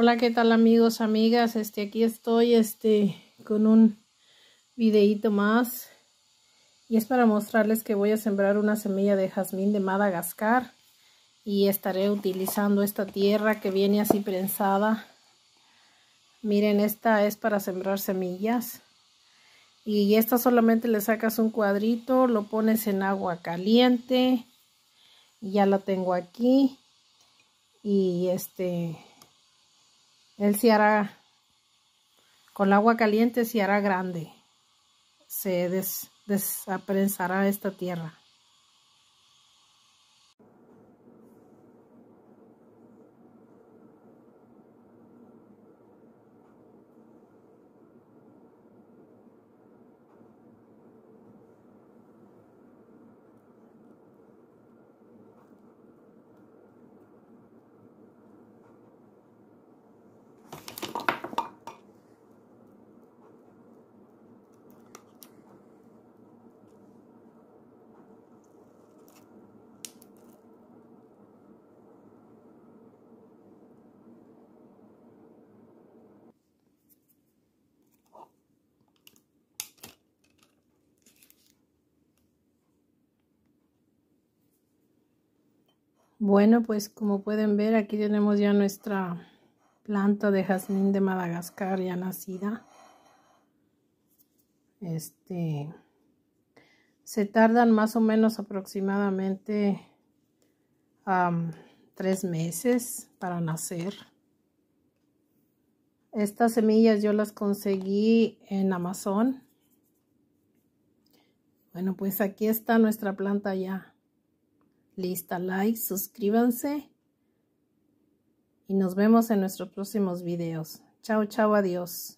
Hola, ¿qué tal amigos, amigas? Este, aquí estoy este, con un videíto más. Y es para mostrarles que voy a sembrar una semilla de jazmín de Madagascar. Y estaré utilizando esta tierra que viene así prensada. Miren, esta es para sembrar semillas. Y esta solamente le sacas un cuadrito, lo pones en agua caliente. Y ya la tengo aquí. Y este él se hará, con el agua caliente se hará grande, se desaprensará esta tierra. Bueno, pues como pueden ver, aquí tenemos ya nuestra planta de jazmín de Madagascar ya nacida. Este se tardan más o menos aproximadamente tres meses para nacer. Estas semillas yo las conseguí en Amazon. Bueno, pues aquí está nuestra planta ya lista, like, suscríbanse y nos vemos en nuestros próximos videos. Chao, chao, adiós.